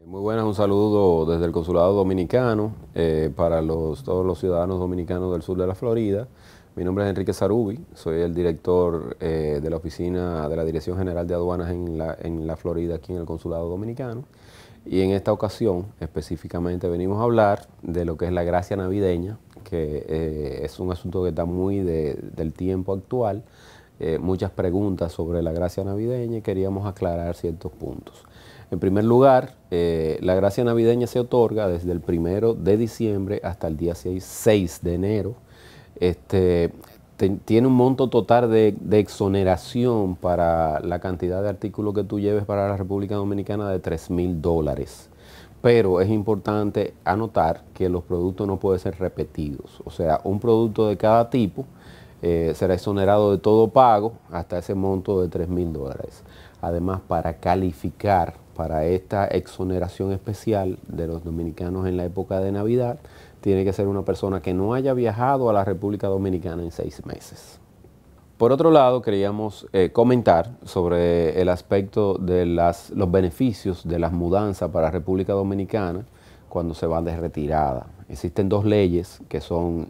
Eh, muy buenas, un saludo desde el Consulado Dominicano eh, para todos los ciudadanos dominicanos del sur de la Florida. Mi nombre es Enrique Sarubi, soy el director eh, de la oficina de la Dirección General de Aduanas en la, Florida, aquí en el Consulado Dominicano. Y en esta ocasión específicamente venimos a hablar de lo que es la gracia navideña, que es un asunto que está muy del tiempo actual eh, muchas preguntas sobre la gracia navideña y queríamos aclarar ciertos puntos. En primer lugar, eh, la gracia navideña se otorga desde el primero de diciembre hasta el día 6, de enero. Este, tiene un monto total de, de, exoneración para la cantidad de artículos que tú lleves para la República Dominicana de 3 mil dólares. Pero es importante anotar que los productos no pueden ser repetidos. O sea, un producto de cada tipo eh, será exonerado de todo pago hasta ese monto de 3 mil dólares. Además, para calificar para esta exoneración especial de los dominicanos en la época de Navidad, tiene que ser una persona que no haya viajado a la República Dominicana en seis meses. Por otro lado, queríamos eh, comentar sobre el aspecto de los beneficios de las mudanzas para República Dominicana cuando se van de retirada. Existen dos leyes que son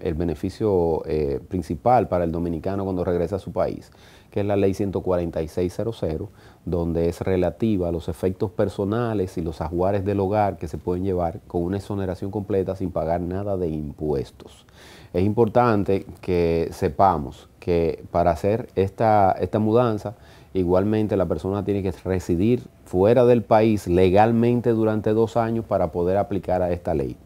el beneficio eh, principal para el dominicano cuando regresa a su país, que es la ley 14600, donde es relativa a los efectos personales y los ajuares del hogar que se pueden llevar con una exoneración completa sin pagar nada de impuestos. Es importante que sepamos que para hacer esta, esta mudanza, igualmente la persona tiene que residir fuera del país legalmente durante dos años para poder aplicar a esta ley.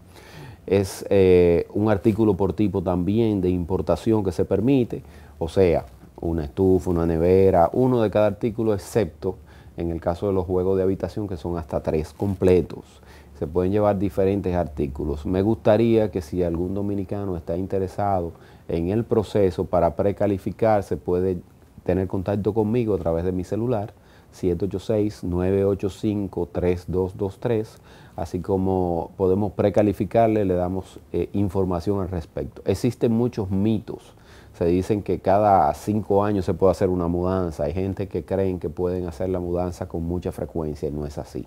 Es eh, un artículo por tipo también de importación que se permite, o sea, una estufa, una nevera, uno de cada artículo, excepto en el caso de los juegos de habitación, que son hasta tres completos se pueden llevar diferentes artículos. Me gustaría que si algún dominicano está interesado en el proceso para precalificarse, puede tener contacto conmigo a través de mi celular 786-985-3223, así como podemos precalificarle, le damos eh, información al respecto. Existen muchos mitos. Se dicen que cada cinco años se puede hacer una mudanza. Hay gente que creen que pueden hacer la mudanza con mucha frecuencia y no es así.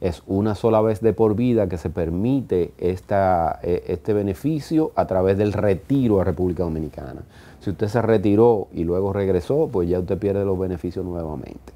Es una sola vez de por vida que se permite e, este beneficio a través del retiro a República Dominicana. Si usted se retiró y luego regresó, pues ya usted pierde los beneficios nuevamente.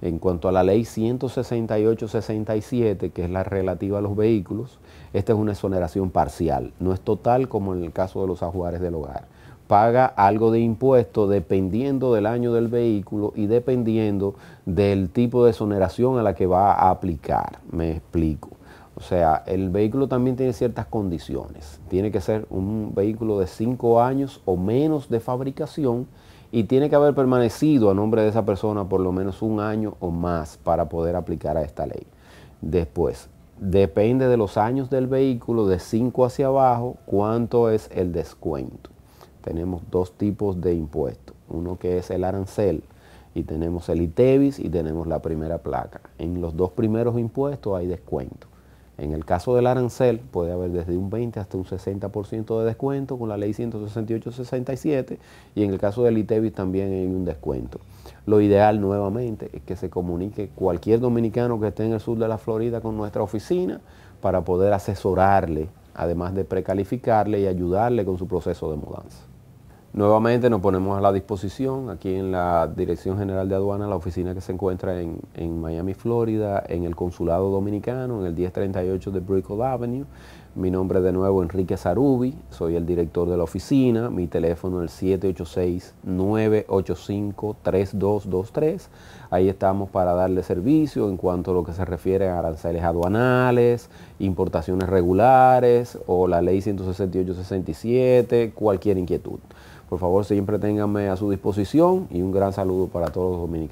En cuanto a la ley 168-67, que es la relativa a los vehículos, esta es una exoneración parcial, no es total como en el caso de los ajuares del hogar paga algo de impuesto dependiendo del año del vehículo y dependiendo del tipo de exoneración a la que va a aplicar. Me explico. O sea, el vehículo también tiene ciertas condiciones. Tiene que ser un vehículo de cinco años o menos de fabricación y tiene que haber permanecido a nombre de esa persona por lo menos un año o más para poder aplicar a esta ley. Después, depende de los años del vehículo, de 5 hacia abajo, cuánto es el descuento tenemos dos tipos de impuestos. Uno que es el arancel y tenemos el ITEVIS y tenemos la primera placa. En los dos primeros impuestos hay descuento. En el caso del arancel puede haber desde un 20 hasta un 60% de descuento con la ley 168-67 y en el caso del ITEVIS también hay un descuento. Lo ideal nuevamente es que se comunique cualquier dominicano que esté en el sur de la Florida con nuestra oficina para poder asesorarle, además de precalificarle y ayudarle con su proceso de mudanza. Nuevamente nos ponemos a la disposición aquí en la Dirección General de Aduana, la oficina que se encuentra en, Miami, Florida, en el Consulado Dominicano, en el 1038 de Brickell Avenue. Mi nombre de nuevo Enrique Sarubi, soy el director de la oficina, mi teléfono es el 786-985-3223. Ahí estamos para darle servicio en cuanto a lo que se refiere a aranceles aduanales, importaciones regulares o la ley 168-67, cualquier inquietud. Por favor, siempre ténganme a su disposición y un gran saludo para todos los dominicanos.